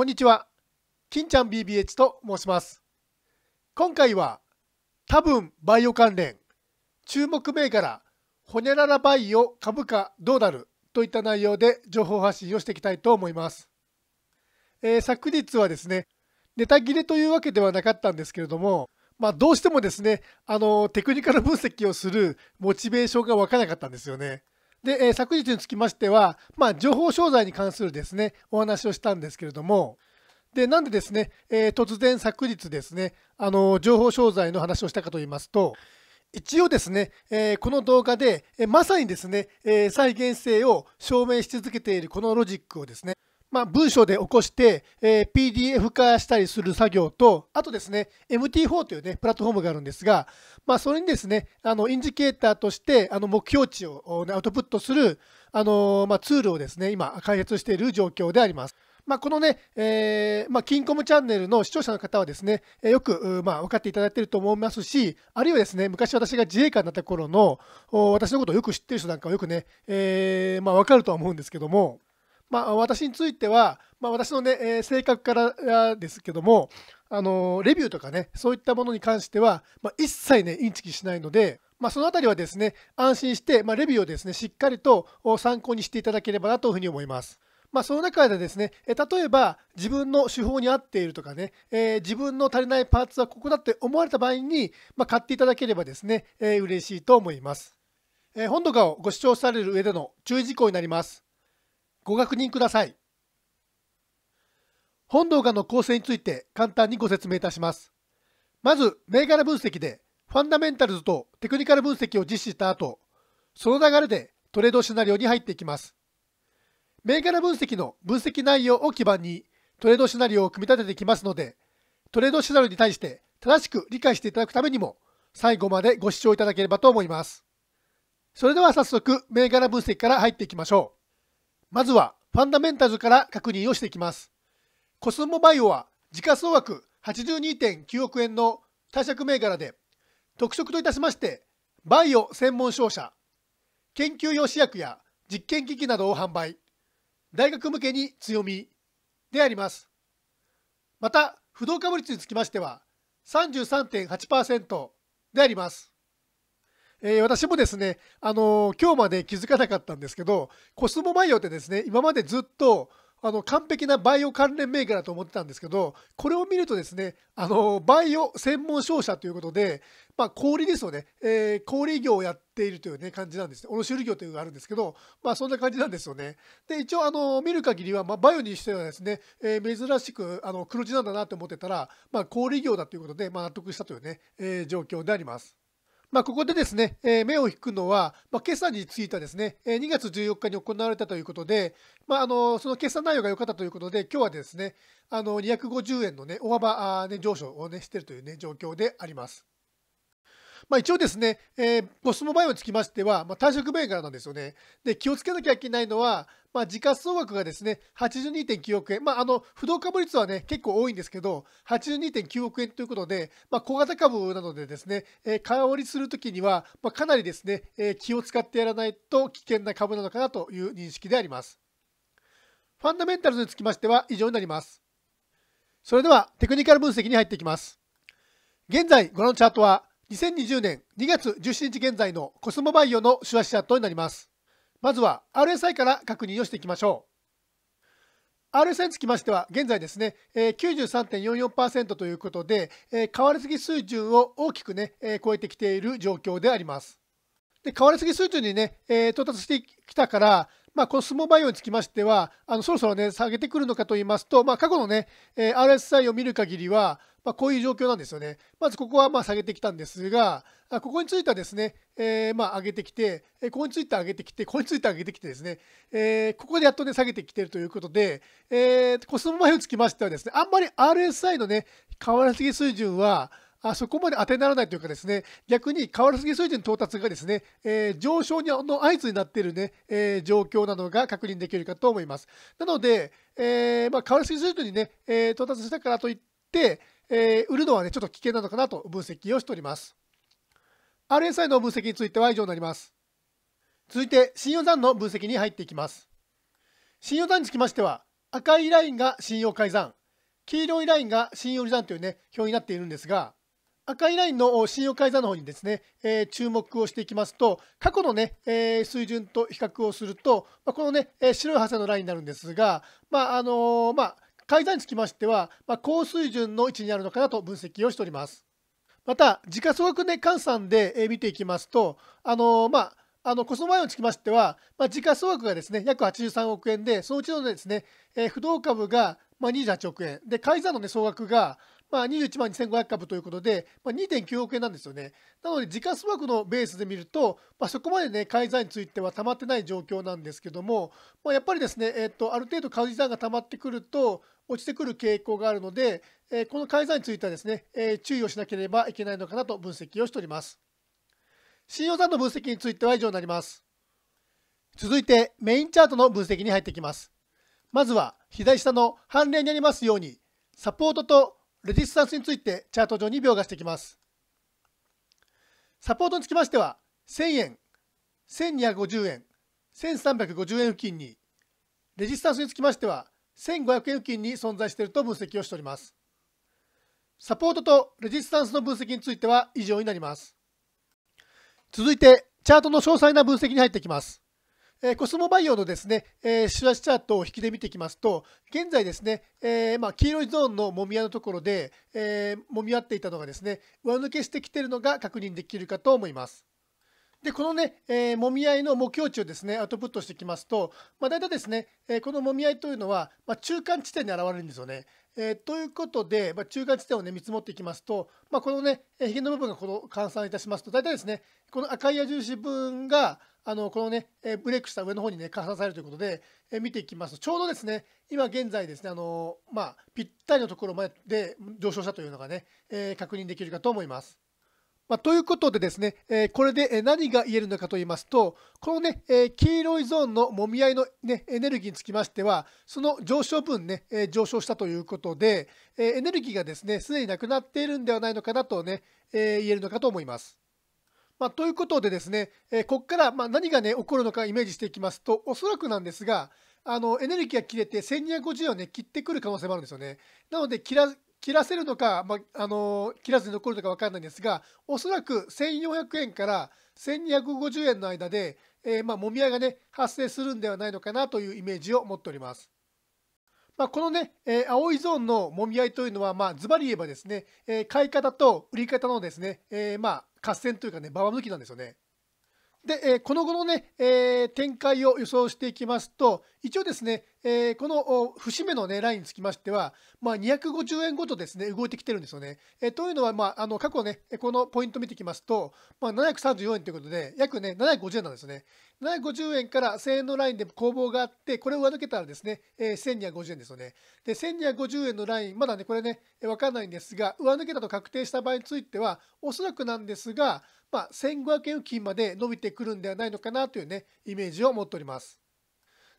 こんにちは。金ちゃん BBH と申します。今回は、多分バイオ関連、注目銘柄、ホニャララバイオ株価どうなるといった内容で情報発信をしていきたいと思います。えー、昨日はですね、ネタ切れというわけではなかったんですけれども、まあ、どうしてもですね、あの、テクニカル分析をするモチベーションが湧かなかったんですよね。で、えー、昨日につきましては、まあ、情報商材に関するですね、お話をしたんですけれども、で、なんでですね、えー、突然昨日ですね、あの情報商材の話をしたかと言いますと、一応ですね、えー、この動画で、えまさにですね、え再現性を証明し続けているこのロジックをですね、まあ、文章で起こして、えー、PDF 化したりする作業と、あとですね、MT4 というね、プラットフォームがあるんですが、まあ、それにですね、あの、インジケーターとして、あの、目標値をアウトプットする、あの、まあ、ツールをですね、今、開発している状況であります。まあ、このね、えー、まあ、キンコムチャンネルの視聴者の方はですね、よく、まあ、分かっていただいていると思いますし、あるいはですね、昔私が自衛官になった頃の、私のことをよく知ってる人なんかはよくね、えー、まあ、分かるとは思うんですけども、まあ、私については、まあ、私のね、えー、性格からですけども、あのー、レビューとかね、そういったものに関しては、まあ、一切ね、インチキしないので、まあ、そのあたりはですね、安心して、まあ、レビューをですね、しっかりと参考にしていただければなというふうに思います。まあ、その中でですね、例えば自分の手法に合っているとかね、えー、自分の足りないパーツはここだって思われた場合に、まあ、買っていただければですね、えー、嬉しいと思います。えー、本動画をご視聴される上での注意事項になります。ご確認ください。本動画の構成について簡単にご説明いたします。まず、銘柄分析でファンダメンタルズとテクニカル分析を実施した後、その流れでトレードシナリオに入っていきます。銘柄分析の分析内容を基盤にトレードシナリオを組み立てていきますので、トレードシナリオに対して正しく理解していただくためにも、最後までご視聴いただければと思います。それでは早速、銘柄分析から入っていきましょう。まずはファンダメンタルズから確認をしていきます。コスモバイオは時価総額82.9億円の貸借銘柄で、特色といたしまして、バイオ専門商社、研究用試薬や実験機器などを販売、大学向けに強みであります。また、不動株率につきましては、33.8%であります。えー、私もですね、あのー、今日まで気づかなかったんですけど、コスモバイオってですね、今までずっと、あの、完璧なバイオ関連銘柄だと思ってたんですけど、これを見るとですね、あのー、バイオ専門商社ということで、まあ、小売ですよね、えー、小売業をやっているというね、感じなんですね。卸売業というのがあるんですけど、まあ、そんな感じなんですよね。で、一応、あの、見る限りは、まあ、バイオにしてはですね、えー、珍しく、あの、黒字なんだなと思ってたら、まあ、小売業だということで、まあ、納得したというね、えー、状況であります。まあ、ここでですね、えー、目を引くのは、まあ、今朝についたですね、えー、2月14日に行われたということで、まあ、あのその決算内容が良かったということで、今日はですね、あの250円の、ね、大幅、ね、上昇を、ね、しているという、ね、状況であります。まあ、一応ですね、えー、スモバイオにつきましては、まあ、単色銘柄なんですよね。で、気をつけなきゃいけないのは、まあ、時価総額がですね、82.9億円。まあ、あの、不動株率はね、結構多いんですけど、82.9億円ということで、まあ、小型株なのでですね、えー、買りするときには、まあ、かなりですね、えー、気を使ってやらないと危険な株なのかなという認識であります。ファンダメンタルズにつきましては以上になります。それでは、テクニカル分析に入っていきます。現在、ご覧のチャートは、2020年2月17日現在のコスモバイオの手話シャットになります。まずは RSI から確認をしていきましょう。RSI につきましては、現在ですね、93.44%ということで、変わりすぎ水準を大きくね、超えてきている状況であります。で、変わりすぎ水準にね、到達してきたから、まあ、コスモバイオにつきましては、あのそろそろね、下げてくるのかと言いますと、まあ、過去のね、え RSI を見る限りは、まあ、こういう状況なんですよね。まずここはま下げてきたんですが、ここについてはですね、えー、ま上げてきて、ここについて上げてきて、ここについて上げてきてですね、えー、ここでやっとね、下げてきてるということで、えー、コスモマイルつきましてはですね、あんまり RSI のね、変わらすぎ水準は、あそこまで当てにならないというかですね、逆に変わらすぎ水準到達がですね、えー、上昇の合図になっているね、えー、状況なのが確認できるかと思います。なので、えー、まあ、変わらすぎ水準にね、え到達したからといって、えー、売るのはね、ちょっと危険なのかなと分析をしております。RSI の分析については以上になります。続いて、信用残の分析に入っていきます。信用残につきましては、赤いラインが信用改ざん、黄色いラインが信用利散というね、表になっているんですが、赤いラインの信用改ざんの方にですね、えー、注目をしていきますと、過去のね、えー、水準と比較をすると、まあ、このね、え白いハサのラインになるんですが、まあ、あのー、まあ、改ざんにつきましては、まあ、高水準の位置にあるのかなと分析をしております。また、時価総額年換算で見ていきますと、あのまあ、あのコストバイオにつきましては、まあ、時価総額がですね約83億円で、そのうちのですね、えー、不動株がまあ28億円、で、改ざんの、ね、総額がまあ、21万2500株ということで、まあ、2.9億円なんですよね。なので、時価総額のベースで見ると、まあ、そこまでね、買い材についてはたまってない状況なんですけども、まあ、やっぱりですね、えっ、と、ある程度買い材がたまってくると、落ちてくる傾向があるので、えー、この買いんについてはですね、えー、注意をしなければいけないのかなと分析をしております。信用残の分析については以上になります。続いてメインチャートの分析に入っていきます。まずは左下の判例にありますように、サポートとレジスタンスについてチャート上に描画していきます。サポートにつきましては、1000円、1250円、1350円付近に、レジスタンスにつきましては、1500円付近に存在していると分析をしております。サポートとレジスタンスの分析については以上になります。続いて、チャートの詳細な分析に入っていきます。えコスモバイオのですね、えシュアチャートを引きで見ていきますと、現在ですね、えー、まあ、黄色いゾーンのもみ合のところで、えー、揉み合っていたのがですね、上抜けしてきているのが確認できるかと思います。で、このね、えー、もみ合いの目標値をですね、アウトプットしていきますと、まあ、大体ですね、えこのもみ合いというのは、まあ、中間地点に現れるんですよね。えー、ということで、まあ、中間地点を、ね、見積もっていきますと、まあ、このね、ひげの部分がこの換算いたしますと、大体ですね、この赤い矢印分が、あのこのね、えブレイクした上の方にね、換算されるということで、え見ていきますと、ちょうどですね、今現在ですね、あのまあ、ぴったりのところまで上昇したというのがね、え確認できるかと思います。まあ、ということでですね、えー、これで何が言えるのかと言いますと、このね、えー、黄色いゾーンのもみ合いの、ね、エネルギーにつきましては、その上昇分ね、えー、上昇したということで、えエネルギーがですね、すでになくなっているんではないのかなとね、え言えるのかと思います。まあ、ということでですね、えここからま何がね、起こるのかイメージしていきますと、おそらくなんですが、あのエネルギーが切れて1250をね切ってくる可能性もあるんですよね。なので切ら切らせるのか、まあ、あの切らずに残るのか分からないんですがおそらく1400円から1250円の間で、えー、まあ、もみ合いがね発生するんではないのかなというイメージを持っております。まあ、このね、えー、青いゾーンのもみ合いというのは、まあ、ズバリ言えばですね、えー、買い方と売り方のですね、えま合戦というかね、ババ抜きなんですよね。で、えこの後のね、え展開を予想していきますと、一応ですね、えー、この節目の、ね、ラインにつきましては、まあ、250円ごとですね動いてきてるんですよね。えー、というのは、まあ、あの過去ね、このポイント見てきますと、まあ、734円ということで、約ね、750円なんですね。750円から1000円のラインで攻防があって、これを上抜けたらですね、えー、1250円ですよね。で、1250円のライン、まだね、これね、わかんないんですが、上抜けたと確定した場合については、おそらくなんですが、まあ、1500円付近まで伸びてくるんではないのかなというね、イメージを持っております。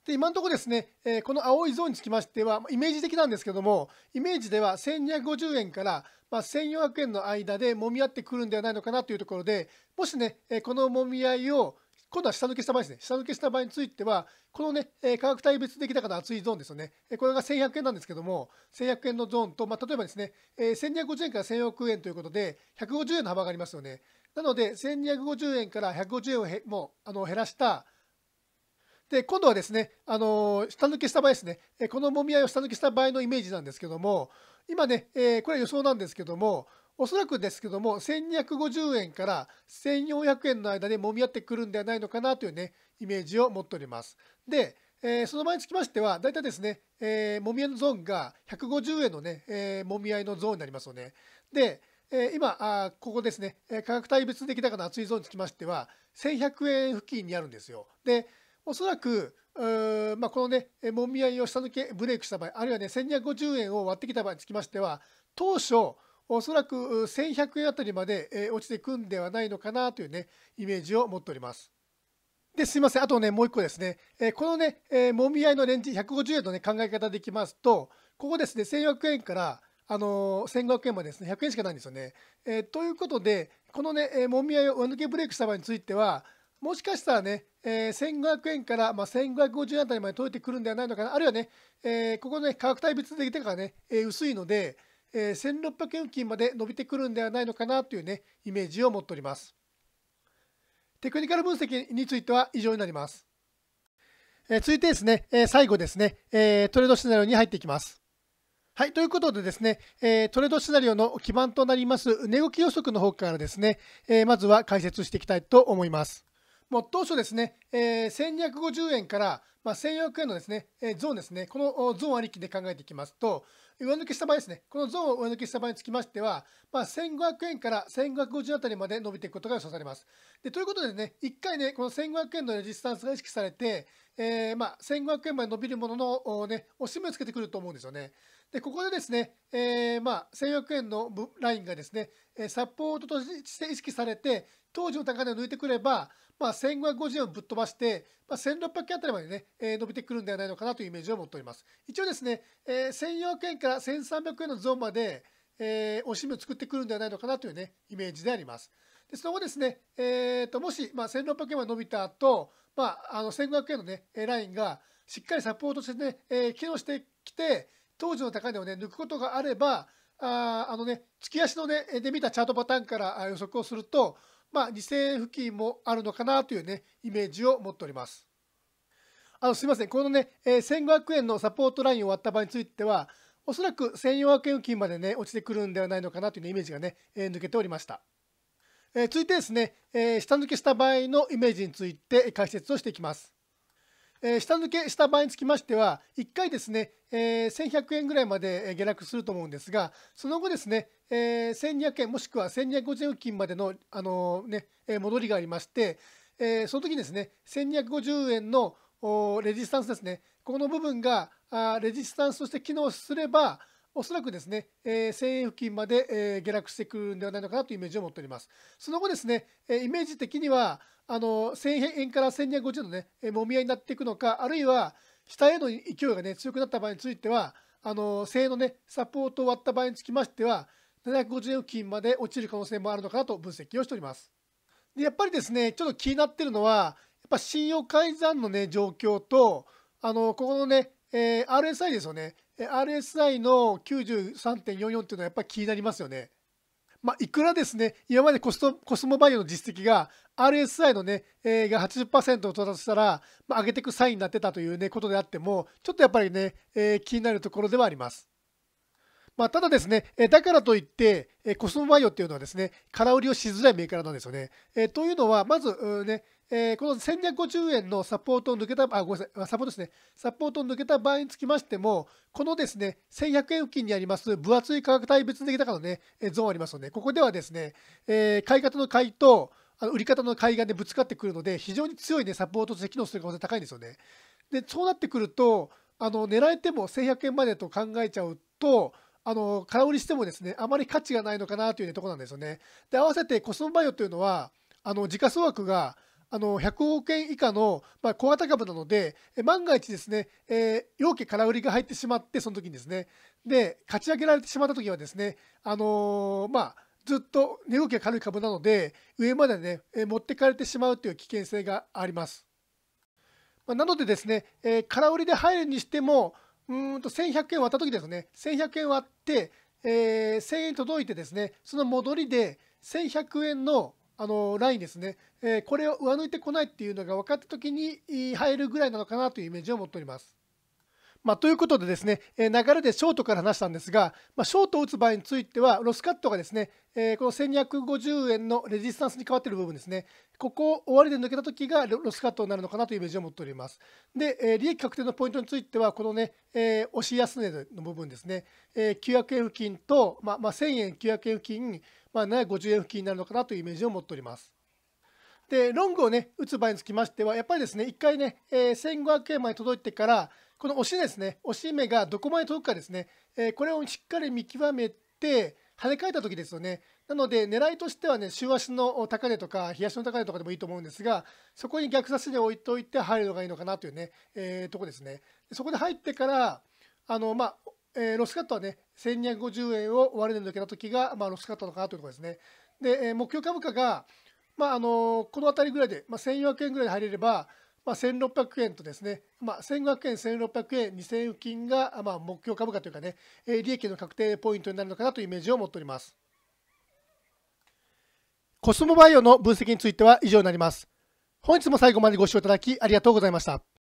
で今のところですね、えー、この青いゾーンにつきましては、イメージ的なんですけども、イメージでは1250円から、まあ、1400円の間で揉み合ってくるんではないのかなというところで、もしね、えこの揉み合いを今度は下抜けした場合ですね、下抜けした場合については、このね、え価格帯別出来から厚いゾーンですよね、えこれが1100円なんですけども、1100円のゾーンと、まあ、例えばですね、え1250円から1 4 0 0円ということで、150円の幅がありますよね。なので、1250円から150円をもうあの減らした、で、今度はですね、あの下抜けした場合ですね、このもみ合いを下抜けした場合のイメージなんですけども、今ね、えこれは予想なんですけども、おそらくですけども、1250円から1400円の間でもみ合ってくるんではないのかなというね、イメージを持っております。で、えその場合につきましては、大体ですね、えー、もみ合いのゾーンが150円のね、えー、もみ合いのゾーンになりますよね。で、え今あ、ここですね、価格帯別出来高の厚いゾーンにつきましては、1100円付近にあるんですよ。で、おそらく、まあ、このね、もみ合いを下抜けブレイクした場合、あるいはね、1250円を割ってきた場合につきましては、当初、おそらく1100円あたりまで落ちてくんではないのかなというね、イメージを持っております。で、すいません。あとね、もう一個ですね。このね、もみ合いのレンジ150円のね、考え方でいきますと、ここですね、1400円から、あのー、1500円までですね、100円しかないんですよね。えー、ということで、このね、もみ合いを上抜けブレイクした場合については、もしかしたらね、えー、1500円から、まあ、1550円あたりまで届いてくるんではないのかな、あるいはね、えー、ここね、価格帯別で出がね、えー、薄いので、えー、1600円付近まで伸びてくるんではないのかなというね、イメージを持っております。テクニカル分析については以上になります。え続いてですね、え最後ですね、えトレードシナリオに入っていきます。はい、ということでですね、えトレードシナリオの基盤となります値動き予測の方からですね、えまずは解説していきたいと思います。もう当初ですね、えー、1250円から、まあ、1400円のですね、えー、ゾーンですね、このゾーンありきで考えていきますと、上抜けした場合ですね、このゾーンを上抜けした場合につきましては、まあ、1500円から1550円あたりまで伸びていくことが予想されます。でということでね、1回ね、この1500円のレジスタンスが意識されて、えー、まあ、1500円まで伸びるものの、ね、押し目をつけてくると思うんですよね。で、ここでですね、えー、まあ、1400円のラインがですね、サポートとして意識されて、当時の高値を抜いてくれば、まあ、1550円をぶっ飛ばして、まあ、1600円あたりまでね、えー、伸びてくるんではないのかなというイメージを持っております。一応ですね、えー、1400円から1300円のゾーンまで、えー、おしみを作ってくるんではないのかなというね、イメージであります。でその後ですね、えーと、もし、まあ、1600円は伸びた後、まあ、あの1500円のね、ラインがしっかりサポートしてね、えー、機能してきて、当時の高値をね、抜くことがあれば、ああのね、月足のね、で見たチャートパターンから予測をすると、まあ、2000円付近もあるのかなというね、イメージを持っております。あの、すいません。このね、えー、1500円のサポートラインを割った場合については、おそらく1400円付近までね、落ちてくるんではないのかなという、ね、イメージがね、えー、抜けておりました。えー、続いてですね、えー、下抜けした場合のイメージについて解説をしていきます。えー、下抜けした場合につきましては、1回ですね、えー、1100円ぐらいまで下落すると思うんですが、その後ですね、えー、1200円もしくは1250円付近までの、あのー、ね、戻りがありまして、えー、その時にですね、1250円のレジスタンスですね、この部分があレジスタンスとして機能すれば、おそらくですね、えー、1000円付近まで、えー、下落してくるんではないのかなというイメージを持っております。その後ですね、えー、イメージ的には、あの1000円から1250のね、もみ合いになっていくのか、あるいは下への勢いがね、強くなった場合については、あの1000円のね、サポートを割った場合につきましては、750円付近まで落ちる可能性もあるのかなと分析をしております。でやっぱりですね、ちょっと気になってるのは、やっぱ信用改ざんのね、状況と、あの、ここのね、えー、RSI ですよね。RSI の93.44っていうのはやっぱり気になりますよね。まあ、いくらですね、今までコストコスモバイオの実績が RSI のね、えー、が80%を到達したら、まあ、上げていくサインになってたという、ね、ことであっても、ちょっとやっぱりね、えー、気になるところではあります。まあ、ただですね、えだからといって、えコスモバイオっていうのはですね、空売りをしづらいメーカーなんですよね。えというのは、まず、ね、えー、この1250円のサポートを抜けた、あ、ごめんなさい、サポートですね。サポートを抜けた場合につきましても、このですね、1100円付近にあります分厚い価格帯別的高のね、えゾーンありますので、ここではですね、えー、買い方の買いと、あの売り方の買いがね、ぶつかってくるので、非常に強いね、サポートとして機能する可能性高いんですよね。で、そうなってくると、あの、狙えても1100円までと考えちゃうと、あの、空売りしてもですね、あまり価値がないのかなという、ね、ところなんですよね。で、合わせてコスモバイオというのは、あの、時価総額が、あの100億円以下の、まあ、小型株なので、万が一ですね、えー、容器空売りが入ってしまって、その時にですね、で、勝ち上げられてしまった時はですね、あのー、まあ、ずっと値動きが軽い株なので、上までね、えー、持ってかれてしまうという危険性があります。まあ、なのでですね、えー、空売りで入るにしても、うんと1100円割った時ですね、1100円割って、えー、1000円届いてですね、その戻りで1100円のあのラインですね、えこれを上抜いてこないっていうのが分かった時に入るぐらいなのかなというイメージを持っております。まあ、ということでですね、流れでショートから話したんですが、まあ、ショートを打つ場合については、ロスカットがですね、えこの1250円のレジスタンスに変わっている部分ですね、ここを終わりで抜けたときがロスカットになるのかなというイメージを持っております。で、え利益確定のポイントについては、このね、え押し安値の部分ですね、え900円付近と、まあ、まあ、1000円、900円付近、まあ、750円付近になるのかなというイメージを持っております。で、ロングをね、打つ場合につきましては、やっぱりですね、1回ね、え1500円まで届いてから、この押しですね、押し目がどこまで届くかですね、えー、これをしっかり見極めて、跳ね返った時ですよね。なので、狙いとしてはね、週足の高値とか、日足の高値とかでもいいと思うんですが、そこに逆差しで置いといて入るのがいいのかなというね、えー、とこですね。そこで入ってから、あの、まあ、えー、ロスカットはね、1250円を終わるで抜けた時が、まあ、ロスカットのかなというところですね。で、えー、目標株価が、まあ、あのこの辺りぐらいで、まあ、1400円ぐらいで入れれば、まあ、1600円とですね、まあ、1500円、1600円、2000円付近が、まあ、目標株価というかね、え利益の確定ポイントになるのかなというイメージを持っております。コスモバイオの分析については以上になります。本日も最後までご視聴いただきありがとうございました。